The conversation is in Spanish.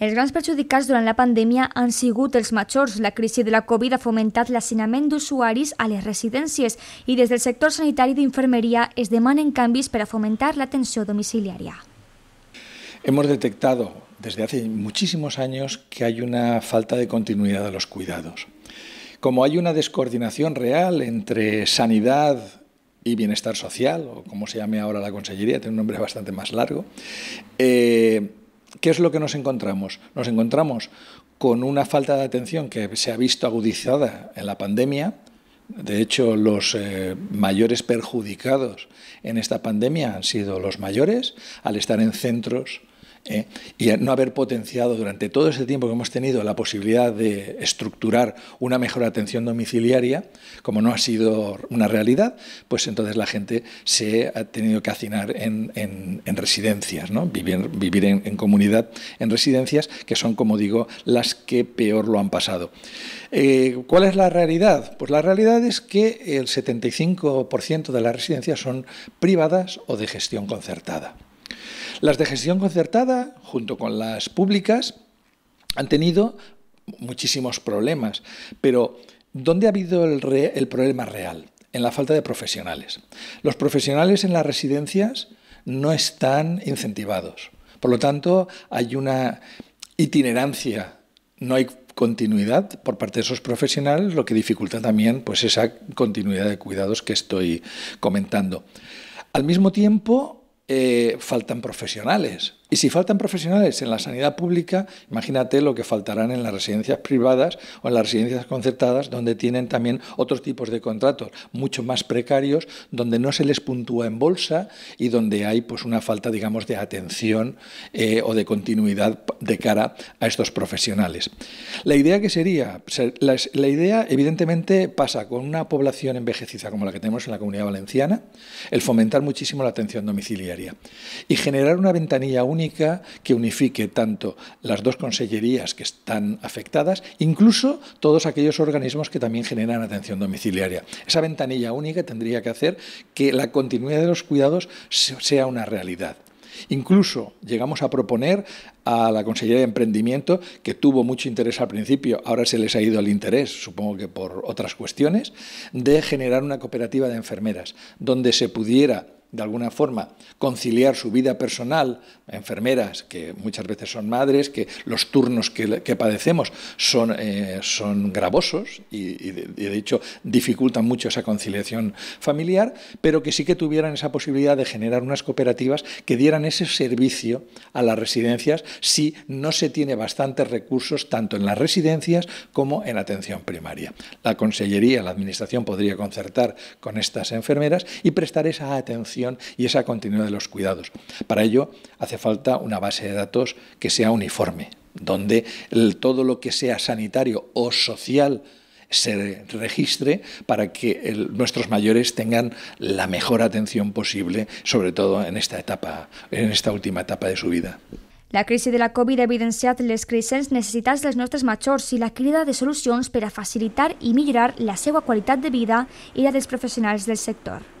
Els grans perjudicats durante la pandemia han sigut els mayores. La crisis de la Covid ha fomentat l'assinament d'usuaris a las residencias y desde el sector sanitario de enfermería es demanen canvis per para fomentar la atención domiciliaria. Hemos detectado desde hace muchísimos años que hay una falta de continuidad de los cuidados. Como hay una descoordinación real entre sanidad, y bienestar social, o como se llame ahora la consellería, tiene un nombre bastante más largo, eh, ¿Qué es lo que nos encontramos? Nos encontramos con una falta de atención que se ha visto agudizada en la pandemia. De hecho, los eh, mayores perjudicados en esta pandemia han sido los mayores al estar en centros ¿eh? y no haber potenciado durante todo ese tiempo que hemos tenido la posibilidad de estructurar una mejor atención domiciliaria, como no ha sido una realidad, pues entonces la gente se ha tenido que hacinar en, residencias, vivir, en, comunidad en residencias, que son, como digo, las que peor lo han pasado. Eh, ¿Cuál es la realidad? Pues la realidad es que el 75% de las residencias son privadas o de gestión concertada. Las de gestión concertada, junto con las públicas, han tenido muchísimos problemas, pero ¿dónde ha habido el, problema real? En la falta de profesionales. Los profesionales en las residencias no están incentivados. Por lo tanto, hay una itinerancia, no hay continuidad por parte de esos profesionales, lo que dificulta también pues, esa continuidad de cuidados que estoy comentando. Al mismo tiempo, eh, faltan profesionales. Y si faltan profesionales en la sanidad pública, imagínate lo que faltarán en las residencias privadas o en las residencias concertadas, donde tienen también otros tipos de contratos mucho más precarios, donde no se les puntúa en bolsa y donde hay pues una falta, digamos, de atención eh, o de continuidad de cara a estos profesionales. La idea que sería, la, la idea evidentemente pasa con una población envejecida como la que tenemos en la comunidad valenciana, el fomentar muchísimo la atención domiciliaria y generar una ventanilla única que unifique tanto las dos consellerías que están afectadas, incluso todos aquellos organismos que también generan atención domiciliaria. Esa ventanilla única tendría que hacer que la continuidad de los cuidados sea una realidad. Incluso llegamos a proponer a la Consellería de Emprendimiento, que tuvo mucho interés al principio, ahora se les ha ido el interés, supongo que por otras cuestiones, de generar una cooperativa de enfermeras, donde se pudiera de alguna forma, conciliar su vida personal, enfermeras que muchas veces son madres, que los turnos que, padecemos son, eh, son gravosos y, de, y, de, hecho dificultan mucho esa conciliación familiar, pero que sí que tuvieran esa posibilidad de generar unas cooperativas que dieran ese servicio a las residencias si no se tiene bastantes recursos tanto en las residencias como en atención primaria. La consellería, la administración podría concertar con estas enfermeras y prestar esa atención y esa continuidad de los cuidados. Para ello hace falta una base de datos que sea uniforme, donde todo lo que sea sanitario o social se registre para que nuestros mayores tengan la mejor atención posible, sobre todo en esta en esta última etapa de su vida. La crisis de la Covid ha las les creixents necessitats dels nostres majors la crida de soluciones para facilitar y mejorar la segura calidad de vida y la los profesionales del sector.